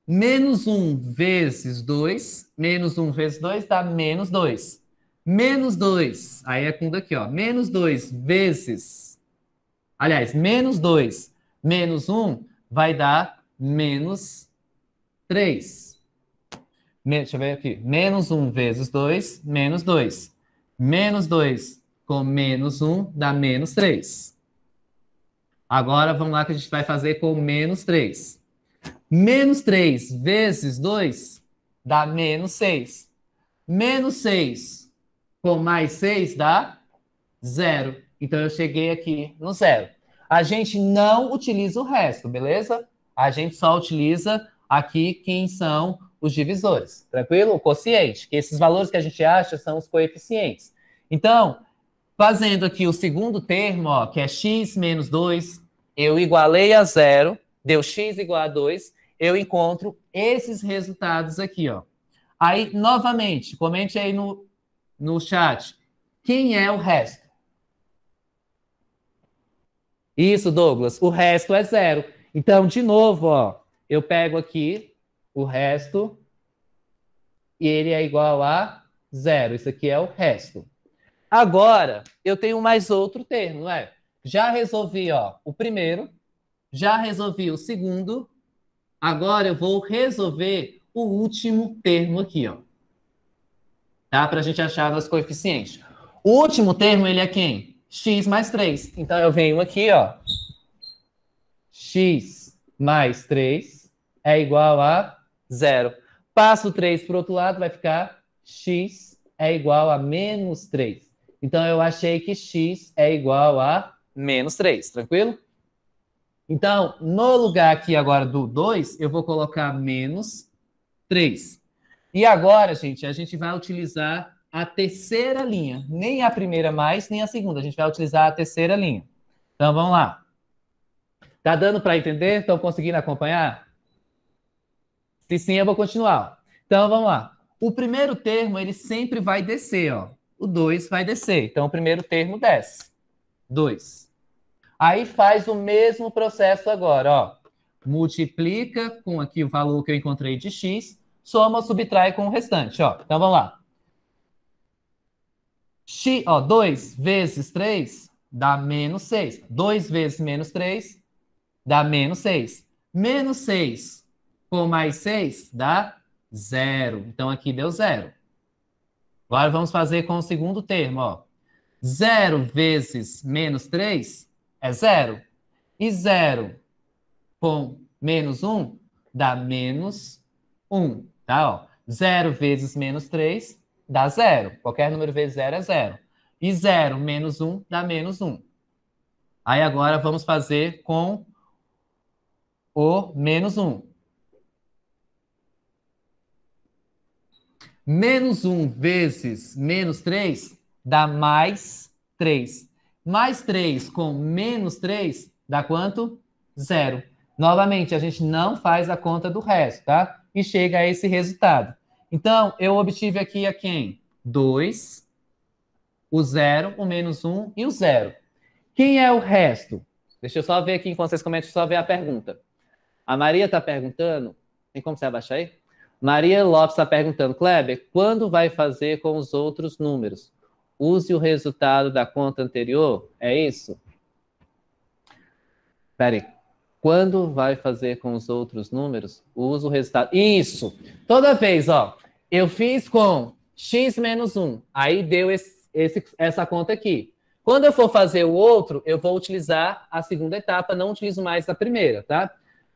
Menos 1 vezes 2, menos 1 vezes 2 dá menos 2. Menos 2, aí é com daqui, ó. Menos 2 vezes. Aliás, menos 2 menos 1 vai dar menos 3. deixa eu ver aqui. Menos 1 vezes 2, menos 2. Menos 2 com menos 1 dá menos 3. Agora vamos lá que a gente vai fazer com menos 3. Menos 3 vezes 2 dá menos 6. Menos 6 com mais 6 dá zero. Então, eu cheguei aqui no zero. A gente não utiliza o resto, beleza? A gente só utiliza aqui quem são os divisores, tranquilo? O quociente, que esses valores que a gente acha são os coeficientes. Então, fazendo aqui o segundo termo, ó, que é x menos 2, eu igualei a zero, deu x igual a 2, eu encontro esses resultados aqui, ó. Aí, novamente, comente aí no, no chat. Quem é o resto? Isso, Douglas. O resto é zero. Então, de novo, ó, eu pego aqui o resto e ele é igual a zero. Isso aqui é o resto. Agora, eu tenho mais outro termo, não é? Já resolvi, ó, o primeiro, já resolvi o segundo Agora eu vou resolver o último termo aqui, ó. Tá? Para a gente achar os coeficientes. O último termo, ele é quem? x mais 3. Então, eu venho aqui, ó. x mais 3 é igual a zero. Passo 3 para o outro lado, vai ficar x é igual a menos 3. Então, eu achei que x é igual a menos 3, tranquilo? Então, no lugar aqui agora do 2, eu vou colocar menos 3. E agora, gente, a gente vai utilizar a terceira linha. Nem a primeira mais, nem a segunda. A gente vai utilizar a terceira linha. Então, vamos lá. Tá dando para entender? Estão conseguindo acompanhar? Se sim, eu vou continuar. Então, vamos lá. O primeiro termo, ele sempre vai descer, ó. O 2 vai descer. Então, o primeiro termo desce. 2. Aí faz o mesmo processo agora, ó. Multiplica com aqui o valor que eu encontrei de x, soma, subtrai com o restante, ó. Então vamos lá. X, ó, 2 vezes 3 dá menos 6. 2 vezes menos 3 dá menos 6. Menos 6 com mais 6 dá zero. Então aqui deu zero. Agora vamos fazer com o segundo termo, ó. 0 vezes menos 3 é zero. E zero com menos um dá menos um, tá? Ó, zero vezes menos três dá zero. Qualquer número vezes zero é zero. E zero menos um dá menos um. Aí agora vamos fazer com o menos um. Menos um vezes menos três dá mais três mais 3 com menos 3 dá quanto? Zero. Novamente, a gente não faz a conta do resto, tá? E chega a esse resultado. Então, eu obtive aqui a quem? 2, o 0, o menos 1 e o 0. Quem é o resto? Deixa eu só ver aqui enquanto vocês comentam, só ver a pergunta. A Maria está perguntando. Tem como você abaixar aí? Maria Lopes está perguntando, Kleber, quando vai fazer com os outros números? use o resultado da conta anterior, é isso? Peraí, quando vai fazer com os outros números, use o resultado. Isso! Toda vez, ó, eu fiz com x menos 1, aí deu esse, esse, essa conta aqui. Quando eu for fazer o outro, eu vou utilizar a segunda etapa, não utilizo mais a primeira, tá?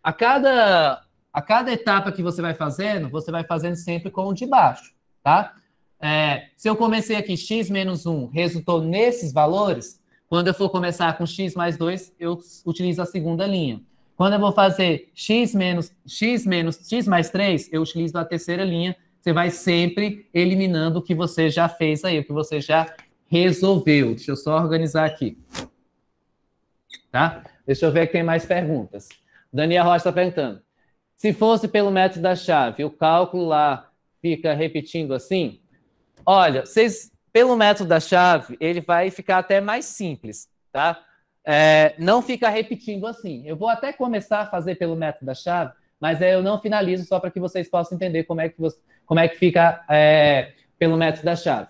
A cada, a cada etapa que você vai fazendo, você vai fazendo sempre com o de baixo, tá? é, se eu comecei aqui x menos 1, resultou nesses valores, quando eu for começar com x mais 2, eu utilizo a segunda linha. Quando eu vou fazer x menos x menos x mais 3, eu utilizo a terceira linha. Você vai sempre eliminando o que você já fez aí, o que você já resolveu. Deixa eu só organizar aqui. Tá? Deixa eu ver que tem mais perguntas. Daniel Rocha está perguntando. Se fosse pelo método da chave, o cálculo lá fica repetindo assim? Olha, vocês, pelo método da chave, ele vai ficar até mais simples, tá? É, não fica repetindo assim. Eu vou até começar a fazer pelo método da chave, mas eu não finalizo só para que vocês possam entender como é que, você, como é que fica é, pelo método da chave.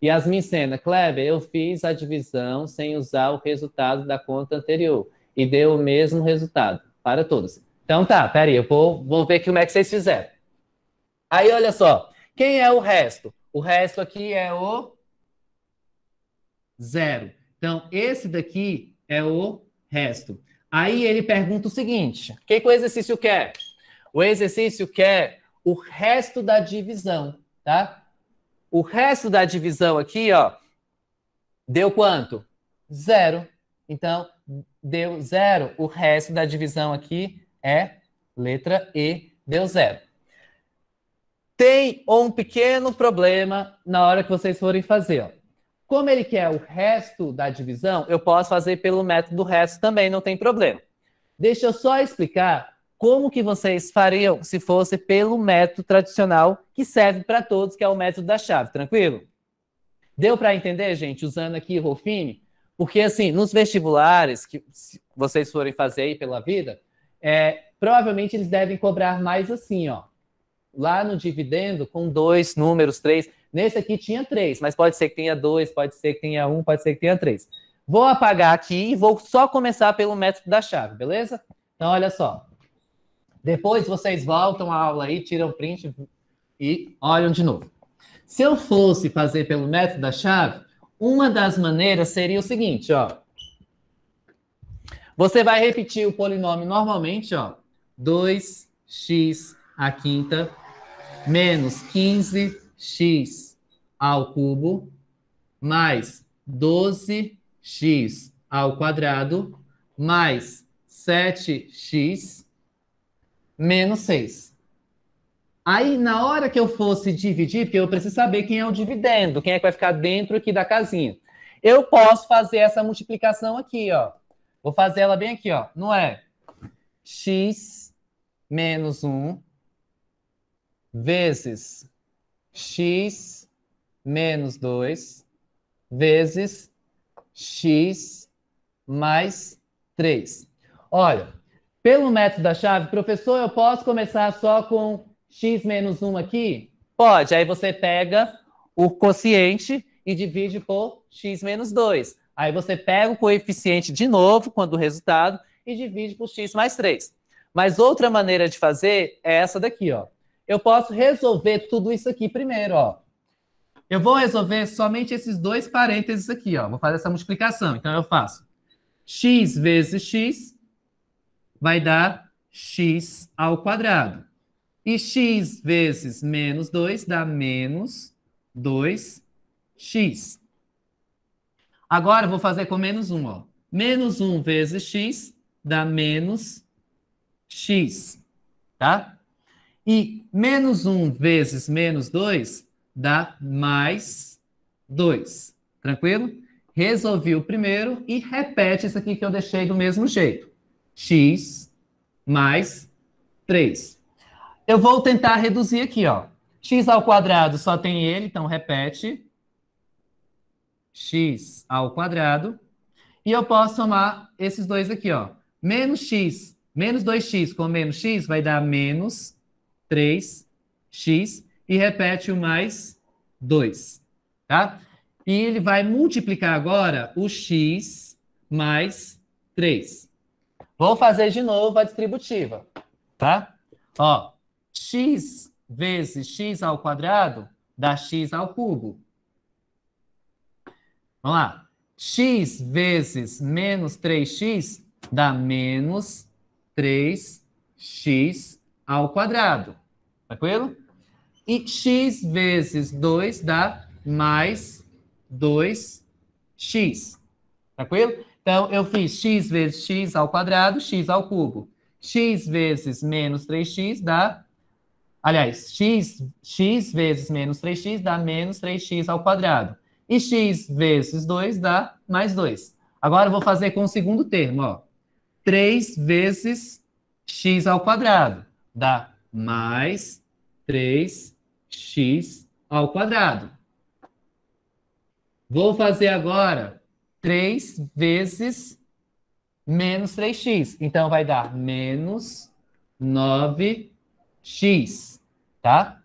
Yasmin Sena, Kleber, eu fiz a divisão sem usar o resultado da conta anterior e deu o mesmo resultado para todos. Então tá, peraí, eu vou, vou ver como é que vocês fizeram. Aí olha só, quem é o resto? O resto aqui é o zero. Então, esse daqui é o resto. Aí ele pergunta o seguinte: o que, que o exercício quer? O exercício quer o resto da divisão, tá? O resto da divisão aqui, ó, deu quanto? Zero. Então, deu zero. O resto da divisão aqui é letra E, deu zero tem um pequeno problema na hora que vocês forem fazer. Ó. Como ele quer o resto da divisão, eu posso fazer pelo método resto também, não tem problema. Deixa eu só explicar como que vocês fariam se fosse pelo método tradicional que serve para todos, que é o método da chave, tranquilo? Deu para entender, gente, usando aqui o Rolfini? Porque, assim, nos vestibulares que vocês forem fazer aí pela vida, é, provavelmente eles devem cobrar mais assim, ó lá no dividendo com dois números, três. Nesse aqui tinha três, mas pode ser que tenha dois, pode ser que tenha um, pode ser que tenha três. Vou apagar aqui e vou só começar pelo método da chave, beleza? Então, olha só. Depois vocês voltam a aula aí, tiram print e olham de novo. Se eu fosse fazer pelo método da chave, uma das maneiras seria o seguinte, ó. Você vai repetir o polinômio normalmente, ó. 2x a quinta menos 15x ao cubo mais 12x ao quadrado mais 7x menos 6. Aí, na hora que eu fosse dividir, porque eu preciso saber quem é o dividendo, quem é que vai ficar dentro aqui da casinha. Eu posso fazer essa multiplicação aqui, ó. Vou fazer ela bem aqui, ó. Não é? x menos 1 vezes x menos 2 vezes x mais 3. Olha, pelo método da chave, professor, eu posso começar só com x menos 1 aqui? Pode, aí você pega o quociente e divide por x menos 2. Aí você pega o coeficiente de novo, quando o resultado, e divide por x mais 3. Mas outra maneira de fazer é essa daqui, ó eu posso resolver tudo isso aqui primeiro, ó. Eu vou resolver somente esses dois parênteses aqui, ó. Vou fazer essa multiplicação. Então, eu faço x vezes x vai dar x ao quadrado. E x vezes menos 2 dá menos 2x. Agora, eu vou fazer com menos 1, ó. Menos 1 vezes x dá menos x, tá? E menos 1 vezes menos 2 dá mais 2. Tranquilo? Resolvi o primeiro e repete isso aqui que eu deixei do mesmo jeito. x mais 3. Eu vou tentar reduzir aqui, ó. x ao quadrado só tem ele, então repete. x ao quadrado. E eu posso somar esses dois aqui, ó. Menos x, menos 2x com menos x vai dar menos 3x e repete o mais 2, tá? E ele vai multiplicar agora o x mais 3. Vou fazer de novo a distributiva, tá? Ó, x vezes x ao quadrado dá x ao cubo. Vamos lá. x vezes menos 3x dá menos 3x ao quadrado. Tranquilo? E x vezes 2 dá mais 2x. Tranquilo? Então, eu fiz x vezes x ao quadrado, x ao cubo. x vezes menos 3x dá... Aliás, x, x vezes menos 3x dá menos 3x ao quadrado. E x vezes 2 dá mais 2. Agora, eu vou fazer com o segundo termo. Ó. 3 vezes x ao quadrado dá mais 3x ao quadrado. Vou fazer agora 3 vezes menos 3x. Então, vai dar menos 9x, tá?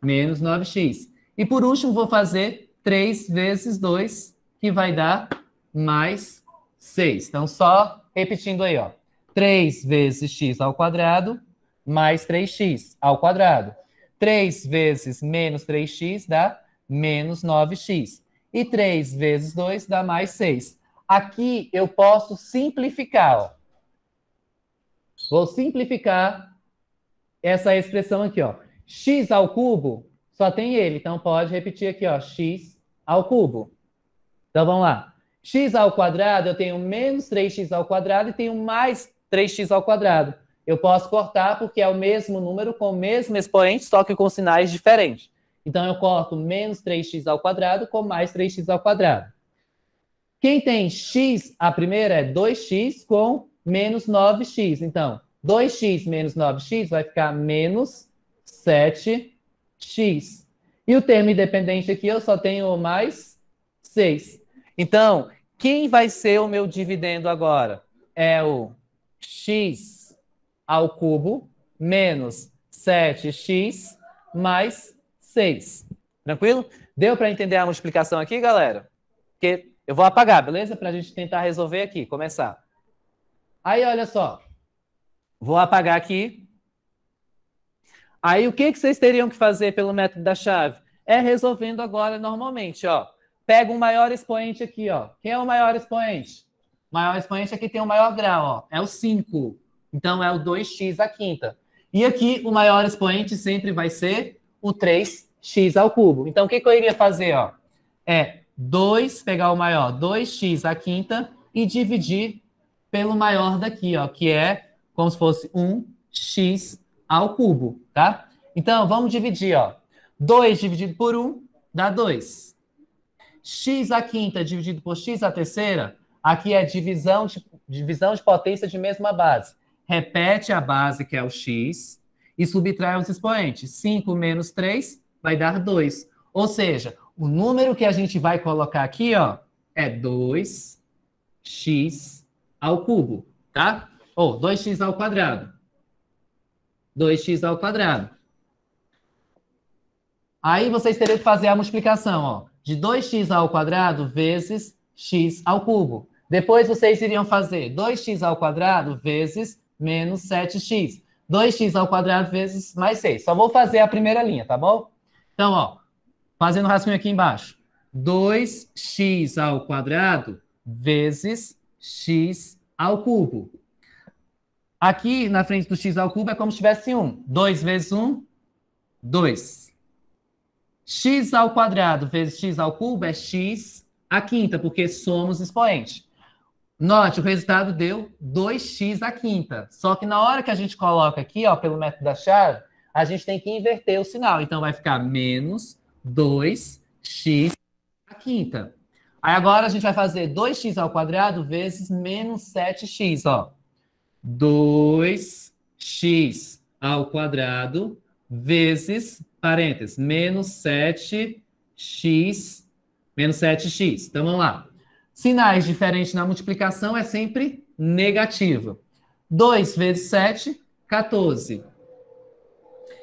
Menos 9x. E por último, vou fazer 3 vezes 2, que vai dar mais 6. Então, só repetindo aí, ó. 3 vezes x ao quadrado mais 3x ao quadrado. 3 vezes menos 3x dá menos 9x. E 3 vezes 2 dá mais 6. Aqui eu posso simplificar. Ó. Vou simplificar essa expressão aqui. Ó. x ao cubo só tem ele, então pode repetir aqui, ó, x ao cubo. Então vamos lá. x ao quadrado, eu tenho menos 3x ao quadrado e tenho mais 3x ao quadrado eu posso cortar porque é o mesmo número com o mesmo expoente, só que com sinais diferentes. Então, eu corto menos 3x ao quadrado com mais 3x ao quadrado. Quem tem x, a primeira é 2x com menos 9x. Então, 2x menos 9x vai ficar menos 7x. E o termo independente aqui eu só tenho mais 6. Então, quem vai ser o meu dividendo agora? É o x ao cubo menos 7x mais 6. Tranquilo? Deu para entender a multiplicação aqui, galera? Porque eu vou apagar, beleza? Para a gente tentar resolver aqui, começar. Aí, olha só. Vou apagar aqui. Aí, o que, que vocês teriam que fazer pelo método da chave? É resolvendo agora normalmente, ó. Pega um maior expoente aqui, ó. Quem é o maior expoente? O maior expoente aqui é tem o um maior grau, ó. É o 5. Então é o 2x à quinta. E aqui o maior expoente sempre vai ser o 3x ao cubo. Então o que, que eu iria fazer? Ó? É 2, pegar o maior, 2x à quinta e dividir pelo maior daqui, ó, que é como se fosse 1x ao cubo, tá? Então vamos dividir, ó. 2 dividido por 1 dá 2. x à quinta dividido por x à terceira, aqui é divisão de, divisão de potência de mesma base repete a base, que é o x, e subtrai os expoentes. 5 menos 3 vai dar 2. Ou seja, o número que a gente vai colocar aqui ó, é 2x ao cubo, tá? Ou 2x ao quadrado. 2x ao quadrado. Aí vocês teriam que fazer a multiplicação, ó, de 2x ao quadrado vezes x ao cubo. Depois vocês iriam fazer 2x ao quadrado vezes menos 7x. 2x ao quadrado vezes mais 6. Só vou fazer a primeira linha, tá bom? Então, ó, fazendo o rascunho aqui embaixo. 2x ao quadrado vezes x ao cubo. Aqui na frente do x ao cubo é como se tivesse 1. 2 vezes 1, 2. x ao quadrado vezes x ao cubo é x à quinta, porque somos expoente. Note, o resultado deu 2x à quinta. Só que na hora que a gente coloca aqui, ó, pelo método da chave, a gente tem que inverter o sinal. Então vai ficar menos 2x à quinta. Aí agora a gente vai fazer 2x ao quadrado vezes menos 7x, ó. 2x ao quadrado vezes, parênteses, menos 7x, menos 7x. Então vamos lá. Sinais diferentes na multiplicação é sempre negativo. 2 vezes 7, 14.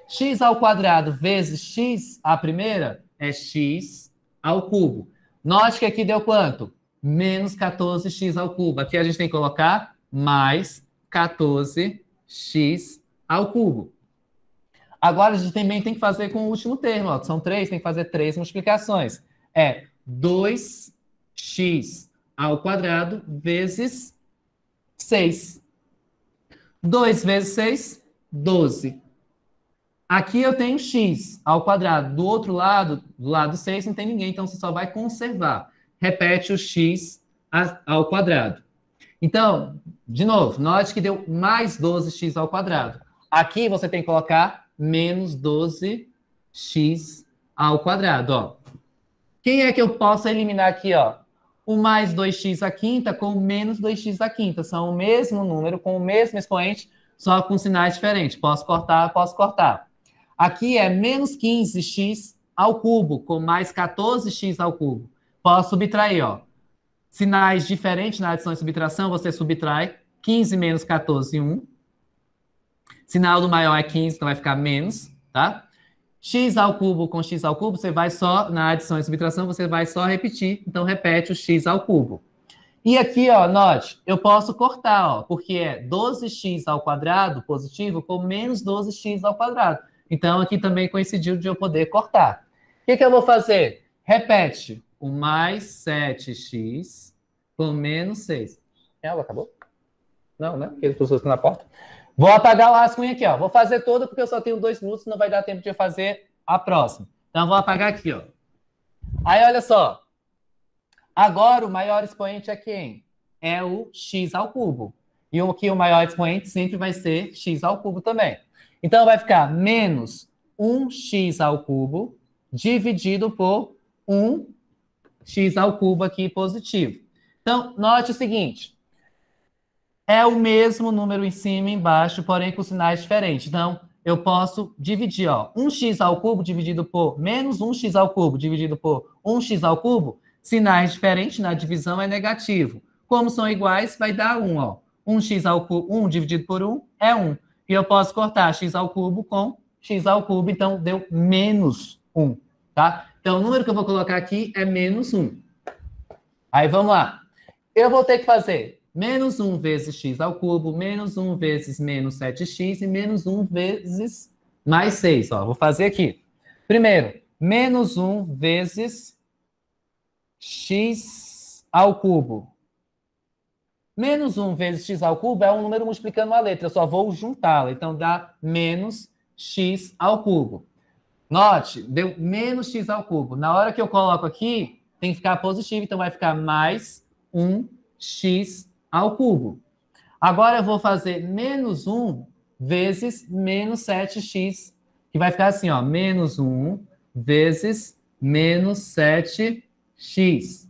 x ao quadrado vezes x, a primeira, é x ao cubo. Note que aqui deu quanto? Menos 14x ao cubo. Aqui a gente tem que colocar mais 14x ao cubo. Agora a gente também tem que fazer com o último termo, ó, que são três, tem que fazer três multiplicações. É 2 x ao quadrado vezes 6. 2 vezes 6, 12. Aqui eu tenho x ao quadrado. Do outro lado, do lado 6, não tem ninguém, então você só vai conservar. Repete o x ao quadrado. Então, de novo, note que deu mais 12x ao quadrado. Aqui você tem que colocar menos 12x ao quadrado, ó. Quem é que eu posso eliminar aqui, ó? o mais 2x à quinta com o menos 2x à quinta. São o mesmo número, com o mesmo expoente, só com sinais diferentes. Posso cortar, posso cortar. Aqui é menos 15x ao cubo com mais 14x ao cubo. Posso subtrair, ó. Sinais diferentes na adição e subtração, você subtrai 15 menos 14, 1. Sinal do maior é 15, então vai ficar menos, tá? tá? x ao cubo com x ao cubo, você vai só, na adição e subtração, você vai só repetir, então repete o x ao cubo. E aqui, ó, note, eu posso cortar, ó, porque é 12x ao quadrado positivo com menos 12x ao quadrado. Então, aqui também coincidiu de eu poder cortar. O que, que eu vou fazer? Repete, o mais 7x com menos 6. Ela é, acabou? Não, né? Porque pessoas estão na porta. Vou apagar o rascunho aqui, ó. Vou fazer todo porque eu só tenho dois minutos, não vai dar tempo de eu fazer a próxima. Então, vou apagar aqui, ó. Aí, olha só. Agora, o maior expoente é quem? É o x ao cubo. E o que o maior expoente sempre vai ser x ao cubo também. Então, vai ficar menos 1x ao cubo dividido por 1x ao cubo aqui positivo. Então, note o seguinte é o mesmo número em cima e embaixo, porém com sinais diferentes. Então, eu posso dividir, ó, 1x ao cubo dividido por menos 1x ao cubo dividido por 1x ao cubo, sinais diferentes na divisão é negativo. Como são iguais, vai dar 1, ó. 1x ao cubo, 1 dividido por 1 é 1. E eu posso cortar x ao cubo com x ao cubo, então deu menos 1, tá? Então, o número que eu vou colocar aqui é menos 1. Aí, vamos lá. Eu vou ter que fazer menos 1 vezes x ao cubo, menos 1 vezes menos 7x e menos 1 vezes mais 6. Ó, vou fazer aqui. Primeiro, menos 1 vezes x ao cubo. Menos 1 vezes x ao cubo é um número multiplicando a letra, eu só vou juntá-la. Então, dá menos x ao cubo. Note, deu menos x ao cubo. Na hora que eu coloco aqui, tem que ficar positivo, então vai ficar mais 1x ao cubo. Agora eu vou fazer menos 1 vezes menos 7x, que vai ficar assim, ó, menos 1 vezes menos 7x.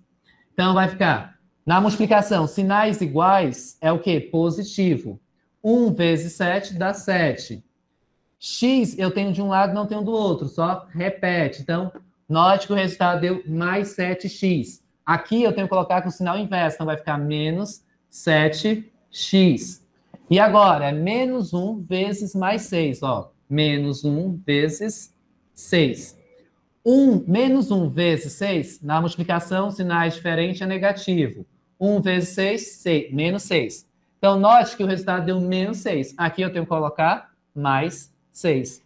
Então vai ficar, na multiplicação, sinais iguais é o quê? Positivo. 1 vezes 7 dá 7. X eu tenho de um lado, não tenho do outro, só repete. Então, note que o resultado deu mais 7x. Aqui eu tenho que colocar com o sinal inverso, então vai ficar menos 7x. E agora, é menos 1 vezes mais 6, ó. Menos 1 vezes 6. 1 menos 1 vezes 6, na multiplicação, sinais diferentes é negativo. 1 vezes 6, 6, menos 6. Então, note que o resultado deu menos 6. Aqui eu tenho que colocar mais 6.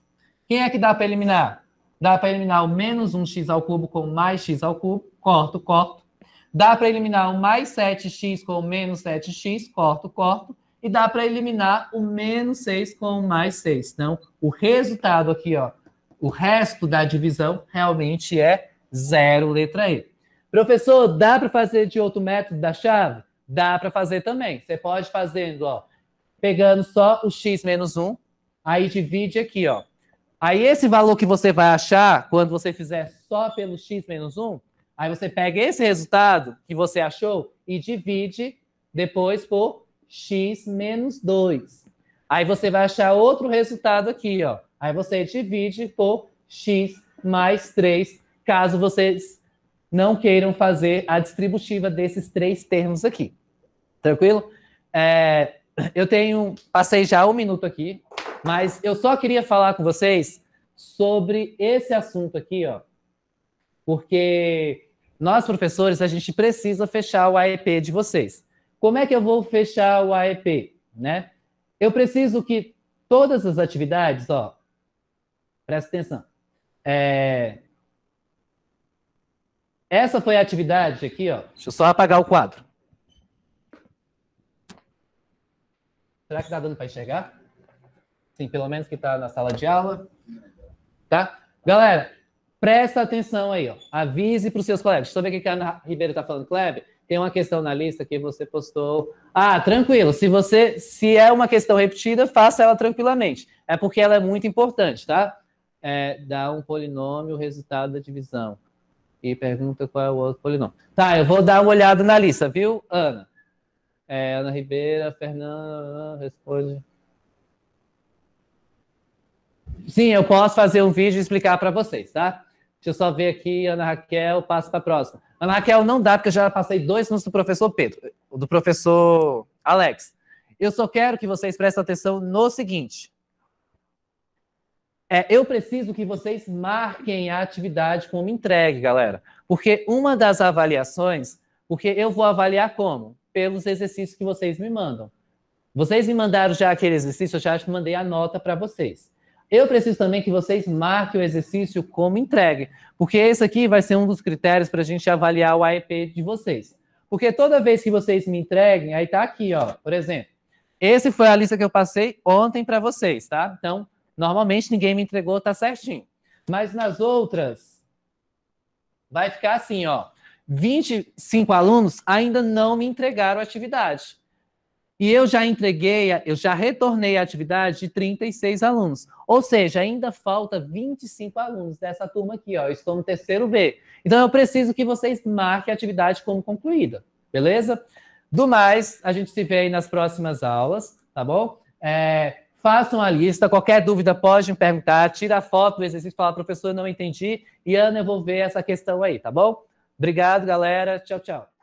Quem é que dá para eliminar? Dá para eliminar o menos 1x ao cubo com mais x ao cubo. Corto, corto. Dá para eliminar o mais 7x com o menos 7x, corto, corto. E dá para eliminar o menos 6 com o mais 6. Então, o resultado aqui, ó, o resto da divisão realmente é zero, letra E. Professor, dá para fazer de outro método da chave? Dá para fazer também. Você pode fazendo, ó, pegando só o x menos 1, aí divide aqui, ó. Aí esse valor que você vai achar quando você fizer só pelo x menos 1, Aí você pega esse resultado que você achou e divide depois por x menos 2. Aí você vai achar outro resultado aqui, ó. Aí você divide por x mais 3, caso vocês não queiram fazer a distributiva desses três termos aqui. Tranquilo? É, eu tenho, passei já um minuto aqui, mas eu só queria falar com vocês sobre esse assunto aqui, ó. Porque nós, professores, a gente precisa fechar o AEP de vocês. Como é que eu vou fechar o AEP? Né? Eu preciso que todas as atividades, ó, presta atenção. É... Essa foi a atividade aqui, ó. Deixa eu só apagar o quadro. Será que está dando para enxergar? Sim, pelo menos que está na sala de aula. Tá? Galera, Presta atenção aí, ó. Avise para os seus colegas. ver o que a Ana Ribeiro está falando, Kleber, tem uma questão na lista que você postou. Ah, tranquilo. Se você, se é uma questão repetida, faça ela tranquilamente. É porque ela é muito importante, tá? É, dá um polinômio o resultado da divisão. E pergunta qual é o outro polinômio. Tá, eu vou dar uma olhada na lista, viu, Ana? É, Ana Ribeira, Fernanda, responde. Sim, eu posso fazer um vídeo e explicar para vocês, tá? Deixa eu só ver aqui, Ana Raquel, passo para a próxima. Ana Raquel, não dá, porque eu já passei dois minutos do professor Pedro, do professor Alex. Eu só quero que vocês prestem atenção no seguinte. É, eu preciso que vocês marquem a atividade como entregue, galera. Porque uma das avaliações, porque eu vou avaliar como? Pelos exercícios que vocês me mandam. Vocês me mandaram já aquele exercício, eu já mandei a nota para vocês eu preciso também que vocês marquem o exercício como entregue, porque esse aqui vai ser um dos critérios para a gente avaliar o AEP de vocês. Porque toda vez que vocês me entreguem, aí tá aqui, ó, por exemplo. Esse foi a lista que eu passei ontem para vocês, tá? Então, normalmente ninguém me entregou, tá certinho. Mas nas outras, vai ficar assim, ó. 25 alunos ainda não me entregaram atividade. E eu já entreguei, eu já retornei a atividade de 36 alunos. Ou seja, ainda falta 25 alunos dessa turma aqui, ó. Eu estou no terceiro B. Então eu preciso que vocês marquem a atividade como concluída, beleza? Do mais, a gente se vê aí nas próximas aulas, tá bom? É, façam a lista, qualquer dúvida pode me perguntar, tira a foto do exercício e fala, professor, não entendi. E Ana, eu vou ver essa questão aí, tá bom? Obrigado, galera. Tchau, tchau.